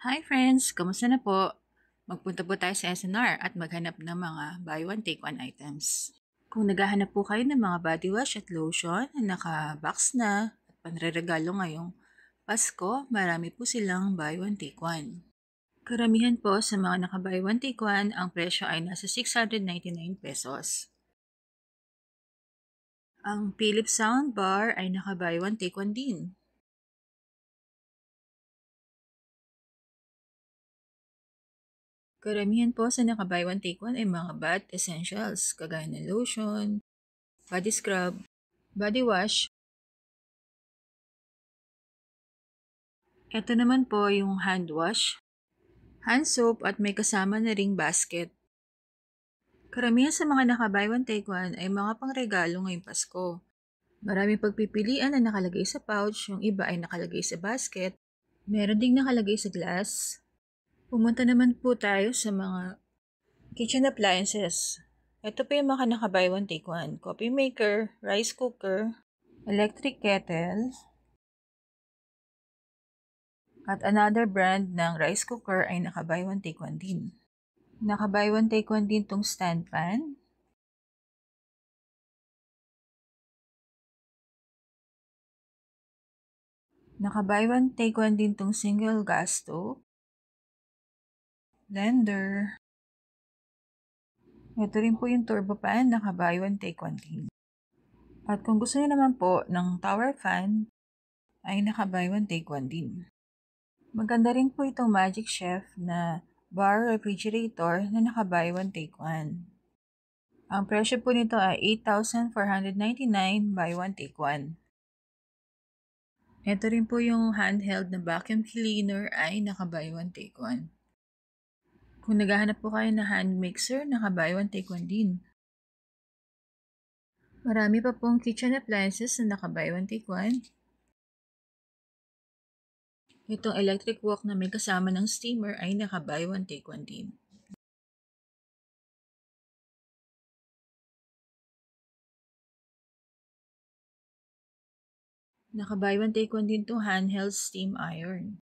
Hi friends! Kamusta na po? Magpunta po tayo sa SNR at maghanap ng mga buy one take one items. Kung naghahanap po kayo ng mga body wash at lotion na naka-box na at panreregalo ngayong Pasko, marami po silang buy one take one. Karamihan po sa mga naka-buy one take one, ang presyo ay nasa 699 pesos. Ang Philips Soundbar ay naka-buy one take one din. Karamihan po sa naka-buy one take one ay mga bath essentials kagaya ng lotion, body scrub, body wash. Ito naman po yung hand wash, hand soap at may kasama na ring basket. Karamihan sa mga naka-buy one take one ay mga pangregalo ngayong Pasko. Maraming pagpipilian na nakalagay sa pouch, yung iba ay nakalagay sa basket, meron ding nakalagay sa glass, Pumunta naman po tayo sa mga kitchen appliances. Ito po yung mga naka one take one. Coffee maker, rice cooker, electric kettle, at another brand ng rice cooker ay naka one take one din. naka one take one din tong stand fan. naka one take one din tong single gas stove blender. Ito rin po yung turbo fan na buy one take one clean. At kung gusto niyo naman po ng tower fan, ay naka-buy one take one din. Maganda rin po itong Magic Chef na bar refrigerator na naka-buy one take one. Ang presyo po nito ay 8,499 by 1 take 1. Ito rin po yung handheld na vacuum cleaner ay naka buy 1 take 1. Kung naghahanap po kayo ng hand mixer, naka-buy one take one din. Marami pa pong kitchen appliances na naka one take one. Itong electric wok na may kasama ng steamer ay naka one take one din. naka one take one din to handheld steam iron.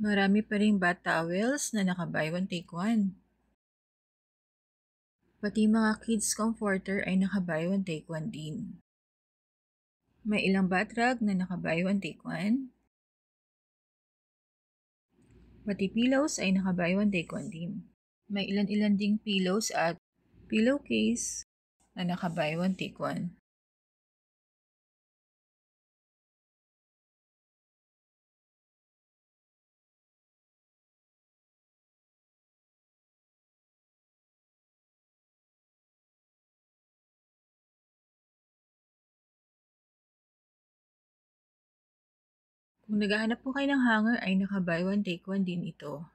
Marami pa rin bath towels na naka-buy one take one. Pati mga kids comforter ay naka-buy one take one din. May ilang bath rug na naka-buy one take one. Pati pillows ay naka-buy one take one din. May ilan-ilan ding pillows at pillowcase na naka-buy one take one. Kung naghahanap po kayo ng hanger ay naka-buy one take one din ito.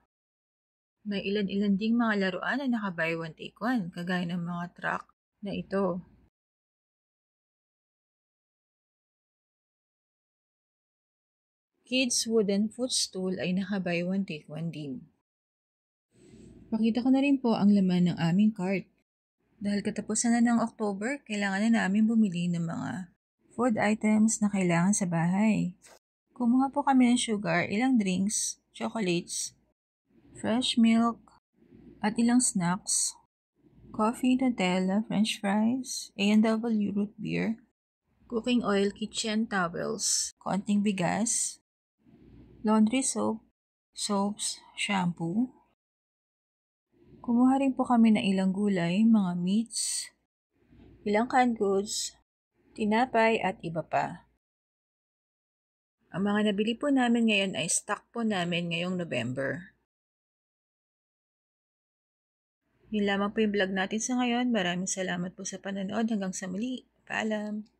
May ilan-ilan ding mga laruan na naka-buy one take one, kagaya ng mga truck na ito. Kids wooden footstool ay naka-buy one take one din. Pakita ko na rin po ang laman ng aming cart. Dahil katapusan na ng October, kailangan na namin bumili ng mga food items na kailangan sa bahay. Kumuha po kami ng sugar, ilang drinks, chocolates, fresh milk, at ilang snacks, coffee, Nutella, french fries, A&W root beer, cooking oil, kitchen towels, konting bigas, laundry soap, soaps, shampoo. Kumuha rin po kami ng ilang gulay, mga meats, ilang canned goods, tinapay at iba pa. Ang mga nabili po namin ngayon ay stock po namin ngayong November. Yun lamang po yung vlog natin sa ngayon. Maraming salamat po sa panonood. Hanggang sa muli. Paalam!